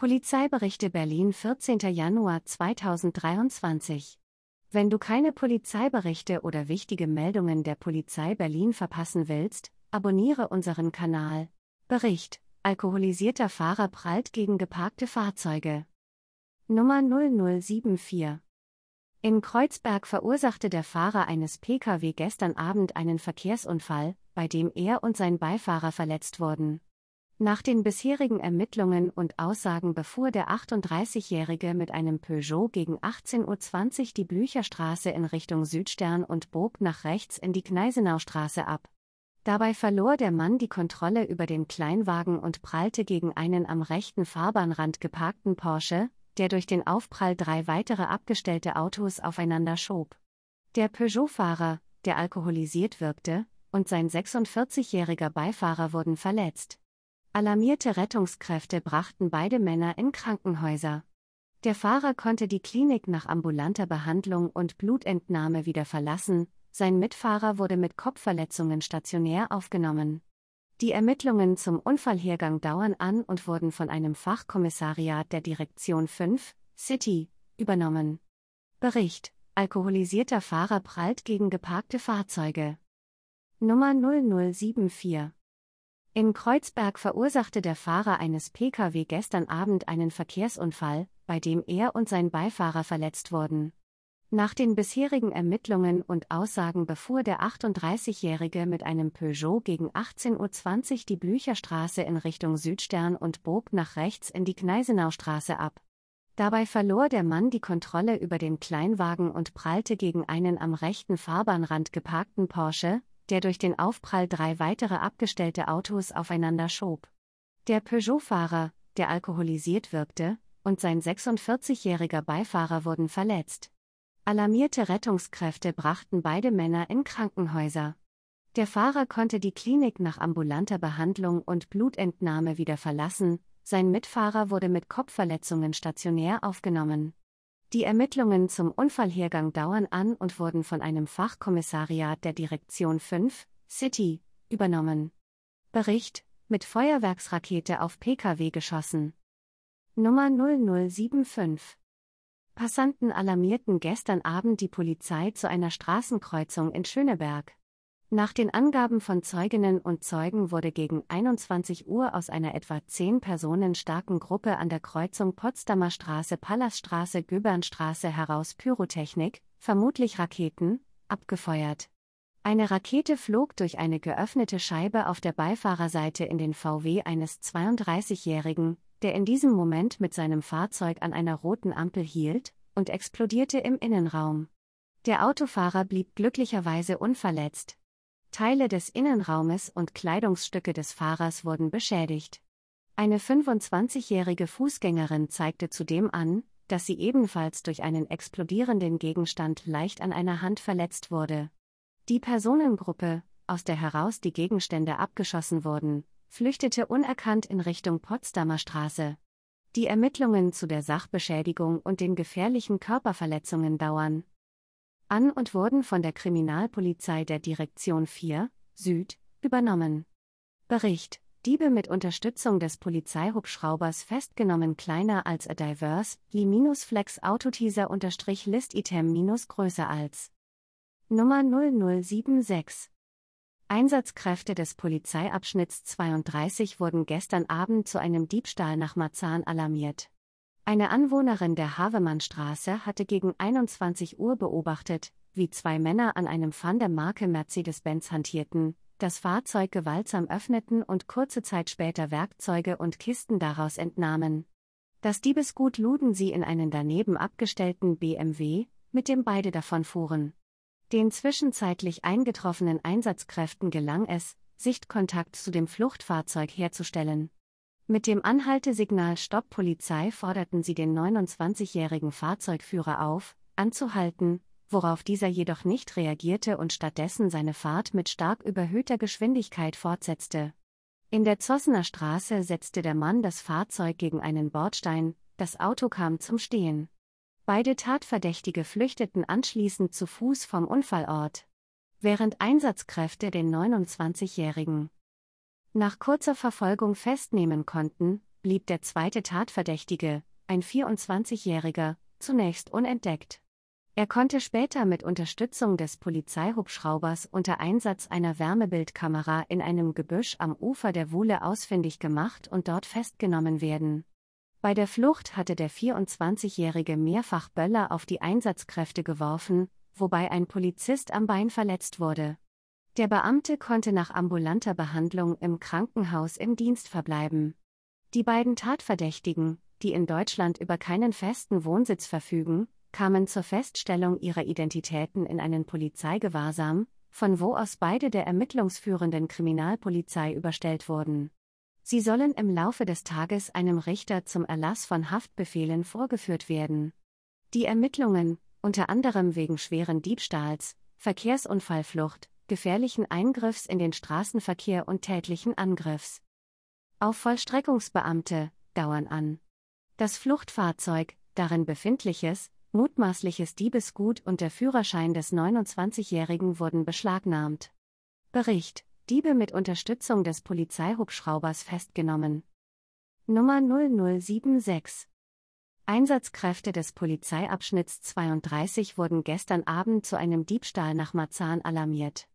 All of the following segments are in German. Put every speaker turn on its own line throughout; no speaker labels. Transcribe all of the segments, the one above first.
Polizeiberichte Berlin 14. Januar 2023 Wenn du keine Polizeiberichte oder wichtige Meldungen der Polizei Berlin verpassen willst, abonniere unseren Kanal. Bericht: Alkoholisierter Fahrer prallt gegen geparkte Fahrzeuge. Nummer 0074 in Kreuzberg verursachte der Fahrer eines Pkw gestern Abend einen Verkehrsunfall, bei dem er und sein Beifahrer verletzt wurden. Nach den bisherigen Ermittlungen und Aussagen befuhr der 38-Jährige mit einem Peugeot gegen 18.20 Uhr die Blücherstraße in Richtung Südstern und bog nach rechts in die Gneisenaustraße ab. Dabei verlor der Mann die Kontrolle über den Kleinwagen und prallte gegen einen am rechten Fahrbahnrand geparkten Porsche, der durch den Aufprall drei weitere abgestellte Autos aufeinander schob. Der Peugeot-Fahrer, der alkoholisiert wirkte, und sein 46-jähriger Beifahrer wurden verletzt. Alarmierte Rettungskräfte brachten beide Männer in Krankenhäuser. Der Fahrer konnte die Klinik nach ambulanter Behandlung und Blutentnahme wieder verlassen, sein Mitfahrer wurde mit Kopfverletzungen stationär aufgenommen. Die Ermittlungen zum Unfallhergang dauern an und wurden von einem Fachkommissariat der Direktion 5, City, übernommen. Bericht: Alkoholisierter Fahrer prallt gegen geparkte Fahrzeuge. Nummer 0074 in Kreuzberg verursachte der Fahrer eines Pkw gestern Abend einen Verkehrsunfall, bei dem er und sein Beifahrer verletzt wurden. Nach den bisherigen Ermittlungen und Aussagen befuhr der 38-Jährige mit einem Peugeot gegen 18.20 Uhr die Blücherstraße in Richtung Südstern und bog nach rechts in die Gneisenaustraße ab. Dabei verlor der Mann die Kontrolle über den Kleinwagen und prallte gegen einen am rechten Fahrbahnrand geparkten Porsche, der durch den Aufprall drei weitere abgestellte Autos aufeinander schob. Der Peugeot-Fahrer, der alkoholisiert wirkte, und sein 46-jähriger Beifahrer wurden verletzt. Alarmierte Rettungskräfte brachten beide Männer in Krankenhäuser. Der Fahrer konnte die Klinik nach ambulanter Behandlung und Blutentnahme wieder verlassen, sein Mitfahrer wurde mit Kopfverletzungen stationär aufgenommen. Die Ermittlungen zum Unfallhergang dauern an und wurden von einem Fachkommissariat der Direktion 5, City, übernommen. Bericht: Mit Feuerwerksrakete auf Pkw geschossen. Nummer 0075 Passanten alarmierten gestern Abend die Polizei zu einer Straßenkreuzung in Schöneberg. Nach den Angaben von Zeuginnen und Zeugen wurde gegen 21 Uhr aus einer etwa zehn Personen starken Gruppe an der Kreuzung Potsdamer Straße, Pallasstraße, Göbernstraße heraus Pyrotechnik, vermutlich Raketen, abgefeuert. Eine Rakete flog durch eine geöffnete Scheibe auf der Beifahrerseite in den VW eines 32-Jährigen, der in diesem Moment mit seinem Fahrzeug an einer roten Ampel hielt, und explodierte im Innenraum. Der Autofahrer blieb glücklicherweise unverletzt. Teile des Innenraumes und Kleidungsstücke des Fahrers wurden beschädigt. Eine 25-jährige Fußgängerin zeigte zudem an, dass sie ebenfalls durch einen explodierenden Gegenstand leicht an einer Hand verletzt wurde. Die Personengruppe, aus der heraus die Gegenstände abgeschossen wurden, flüchtete unerkannt in Richtung Potsdamer Straße. Die Ermittlungen zu der Sachbeschädigung und den gefährlichen Körperverletzungen dauern an und wurden von der Kriminalpolizei der Direktion 4 Süd übernommen. Bericht Diebe mit Unterstützung des Polizeihubschraubers festgenommen kleiner als a diverse, Li-Flex Autoteaser-List Item-größer als. Nummer 0076 Einsatzkräfte des Polizeiabschnitts 32 wurden gestern Abend zu einem Diebstahl nach Marzahn alarmiert. Eine Anwohnerin der Havemannstraße hatte gegen 21 Uhr beobachtet, wie zwei Männer an einem Van der Marke Mercedes-Benz hantierten, das Fahrzeug gewaltsam öffneten und kurze Zeit später Werkzeuge und Kisten daraus entnahmen. Das Diebesgut luden sie in einen daneben abgestellten BMW, mit dem beide davonfuhren. Den zwischenzeitlich eingetroffenen Einsatzkräften gelang es, Sichtkontakt zu dem Fluchtfahrzeug herzustellen. Mit dem Anhaltesignal Stopp Polizei forderten sie den 29-jährigen Fahrzeugführer auf, anzuhalten, worauf dieser jedoch nicht reagierte und stattdessen seine Fahrt mit stark überhöhter Geschwindigkeit fortsetzte. In der Zossener Straße setzte der Mann das Fahrzeug gegen einen Bordstein, das Auto kam zum Stehen. Beide Tatverdächtige flüchteten anschließend zu Fuß vom Unfallort. Während Einsatzkräfte den 29-Jährigen nach kurzer Verfolgung festnehmen konnten, blieb der zweite Tatverdächtige, ein 24-Jähriger, zunächst unentdeckt. Er konnte später mit Unterstützung des Polizeihubschraubers unter Einsatz einer Wärmebildkamera in einem Gebüsch am Ufer der Wuhle ausfindig gemacht und dort festgenommen werden. Bei der Flucht hatte der 24-Jährige mehrfach Böller auf die Einsatzkräfte geworfen, wobei ein Polizist am Bein verletzt wurde. Der Beamte konnte nach ambulanter Behandlung im Krankenhaus im Dienst verbleiben. Die beiden Tatverdächtigen, die in Deutschland über keinen festen Wohnsitz verfügen, kamen zur Feststellung ihrer Identitäten in einen Polizeigewahrsam, von wo aus beide der ermittlungsführenden Kriminalpolizei überstellt wurden. Sie sollen im Laufe des Tages einem Richter zum Erlass von Haftbefehlen vorgeführt werden. Die Ermittlungen, unter anderem wegen schweren Diebstahls, Verkehrsunfallflucht, gefährlichen Eingriffs in den Straßenverkehr und tätlichen Angriffs auf Vollstreckungsbeamte dauern an. Das Fluchtfahrzeug, darin befindliches, mutmaßliches Diebesgut und der Führerschein des 29-Jährigen wurden beschlagnahmt. Bericht: Diebe mit Unterstützung des Polizeihubschraubers festgenommen. Nummer 0076 Einsatzkräfte des Polizeiabschnitts 32 wurden gestern Abend zu einem Diebstahl nach Marzahn alarmiert.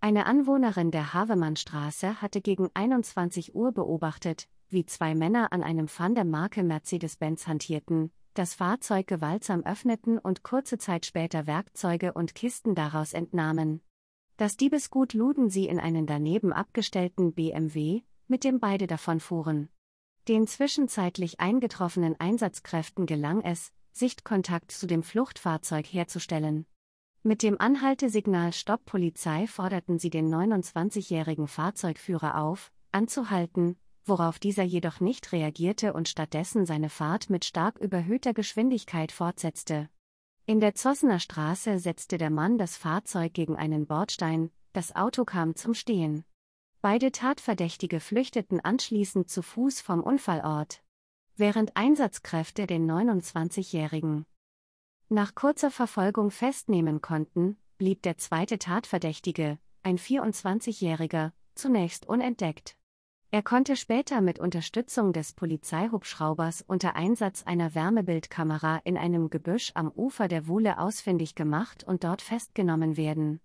Eine Anwohnerin der Havemannstraße hatte gegen 21 Uhr beobachtet, wie zwei Männer an einem Van der Marke Mercedes-Benz hantierten, das Fahrzeug gewaltsam öffneten und kurze Zeit später Werkzeuge und Kisten daraus entnahmen. Das Diebesgut luden sie in einen daneben abgestellten BMW, mit dem beide davonfuhren. Den zwischenzeitlich eingetroffenen Einsatzkräften gelang es, Sichtkontakt zu dem Fluchtfahrzeug herzustellen. Mit dem Anhaltesignal Stopp Polizei forderten sie den 29-jährigen Fahrzeugführer auf, anzuhalten, worauf dieser jedoch nicht reagierte und stattdessen seine Fahrt mit stark überhöhter Geschwindigkeit fortsetzte. In der Zossener Straße setzte der Mann das Fahrzeug gegen einen Bordstein, das Auto kam zum Stehen. Beide Tatverdächtige flüchteten anschließend zu Fuß vom Unfallort. Während Einsatzkräfte den 29-Jährigen nach kurzer Verfolgung festnehmen konnten, blieb der zweite Tatverdächtige, ein 24-Jähriger, zunächst unentdeckt. Er konnte später mit Unterstützung des Polizeihubschraubers unter Einsatz einer Wärmebildkamera in einem Gebüsch am Ufer der Wuhle ausfindig gemacht und dort festgenommen werden.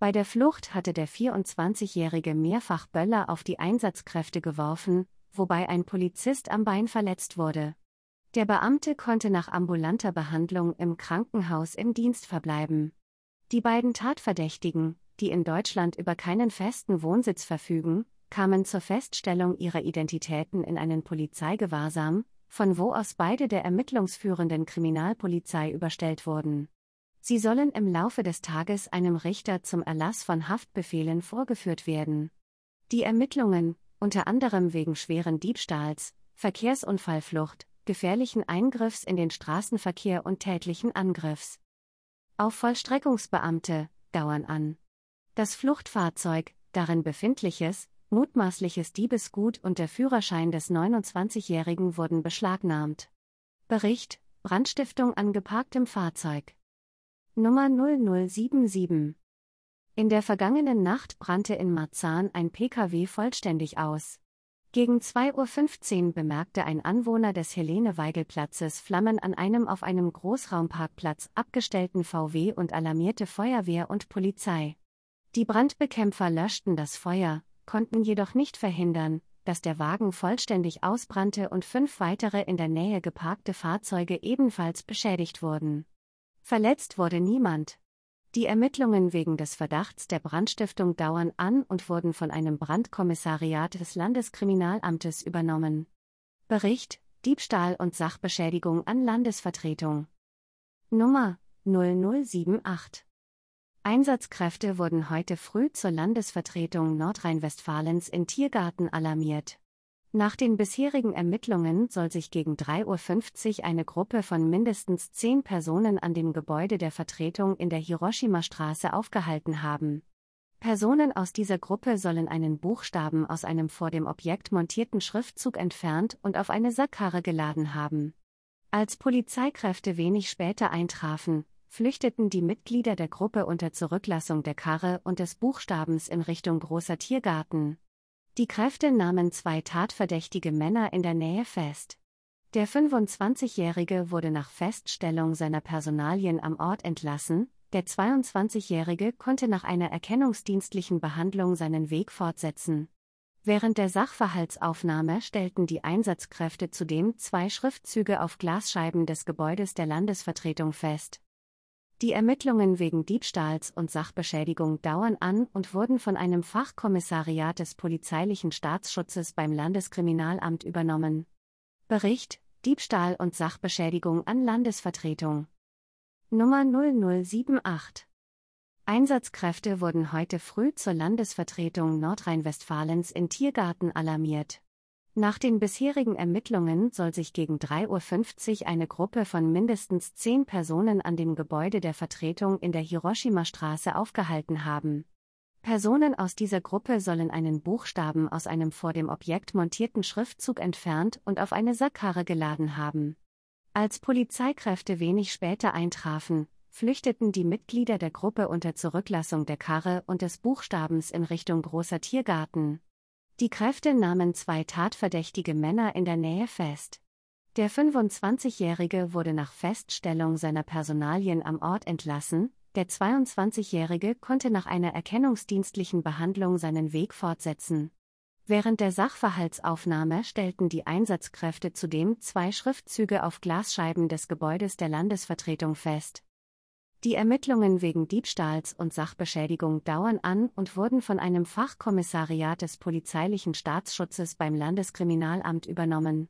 Bei der Flucht hatte der 24-Jährige mehrfach Böller auf die Einsatzkräfte geworfen, wobei ein Polizist am Bein verletzt wurde. Der Beamte konnte nach ambulanter Behandlung im Krankenhaus im Dienst verbleiben. Die beiden Tatverdächtigen, die in Deutschland über keinen festen Wohnsitz verfügen, kamen zur Feststellung ihrer Identitäten in einen Polizeigewahrsam, von wo aus beide der ermittlungsführenden Kriminalpolizei überstellt wurden. Sie sollen im Laufe des Tages einem Richter zum Erlass von Haftbefehlen vorgeführt werden. Die Ermittlungen, unter anderem wegen schweren Diebstahls, Verkehrsunfallflucht, gefährlichen Eingriffs in den Straßenverkehr und tätlichen Angriffs Auch Vollstreckungsbeamte dauern an. Das Fluchtfahrzeug, darin befindliches, mutmaßliches Diebesgut und der Führerschein des 29-Jährigen wurden beschlagnahmt. Bericht: Brandstiftung an geparktem Fahrzeug. Nummer 0077. In der vergangenen Nacht brannte in Marzahn ein Pkw vollständig aus. Gegen 2.15 Uhr bemerkte ein Anwohner des Helene-Weigel-Platzes Flammen an einem auf einem Großraumparkplatz abgestellten VW und alarmierte Feuerwehr und Polizei. Die Brandbekämpfer löschten das Feuer, konnten jedoch nicht verhindern, dass der Wagen vollständig ausbrannte und fünf weitere in der Nähe geparkte Fahrzeuge ebenfalls beschädigt wurden. Verletzt wurde niemand. Die Ermittlungen wegen des Verdachts der Brandstiftung dauern an und wurden von einem Brandkommissariat des Landeskriminalamtes übernommen. Bericht Diebstahl und Sachbeschädigung an Landesvertretung. Nummer 0078. Einsatzkräfte wurden heute früh zur Landesvertretung Nordrhein-Westfalens in Tiergarten alarmiert. Nach den bisherigen Ermittlungen soll sich gegen 3.50 Uhr eine Gruppe von mindestens zehn Personen an dem Gebäude der Vertretung in der Hiroshima-Straße aufgehalten haben. Personen aus dieser Gruppe sollen einen Buchstaben aus einem vor dem Objekt montierten Schriftzug entfernt und auf eine Sackkarre geladen haben. Als Polizeikräfte wenig später eintrafen, flüchteten die Mitglieder der Gruppe unter Zurücklassung der Karre und des Buchstabens in Richtung großer Tiergarten. Die Kräfte nahmen zwei tatverdächtige Männer in der Nähe fest. Der 25-Jährige wurde nach Feststellung seiner Personalien am Ort entlassen, der 22-Jährige konnte nach einer erkennungsdienstlichen Behandlung seinen Weg fortsetzen. Während der Sachverhaltsaufnahme stellten die Einsatzkräfte zudem zwei Schriftzüge auf Glasscheiben des Gebäudes der Landesvertretung fest. Die Ermittlungen wegen Diebstahls und Sachbeschädigung dauern an und wurden von einem Fachkommissariat des polizeilichen Staatsschutzes beim Landeskriminalamt übernommen. Bericht Diebstahl und Sachbeschädigung an Landesvertretung. Nummer 0078. Einsatzkräfte wurden heute früh zur Landesvertretung Nordrhein-Westfalens in Tiergarten alarmiert. Nach den bisherigen Ermittlungen soll sich gegen 3.50 Uhr eine Gruppe von mindestens zehn Personen an dem Gebäude der Vertretung in der Hiroshima-Straße aufgehalten haben. Personen aus dieser Gruppe sollen einen Buchstaben aus einem vor dem Objekt montierten Schriftzug entfernt und auf eine Sackkarre geladen haben. Als Polizeikräfte wenig später eintrafen, flüchteten die Mitglieder der Gruppe unter Zurücklassung der Karre und des Buchstabens in Richtung Großer Tiergarten. Die Kräfte nahmen zwei tatverdächtige Männer in der Nähe fest. Der 25-Jährige wurde nach Feststellung seiner Personalien am Ort entlassen, der 22-Jährige konnte nach einer erkennungsdienstlichen Behandlung seinen Weg fortsetzen. Während der Sachverhaltsaufnahme stellten die Einsatzkräfte zudem zwei Schriftzüge auf Glasscheiben des Gebäudes der Landesvertretung fest. Die Ermittlungen wegen Diebstahls und Sachbeschädigung dauern an und wurden von einem Fachkommissariat des polizeilichen Staatsschutzes beim Landeskriminalamt übernommen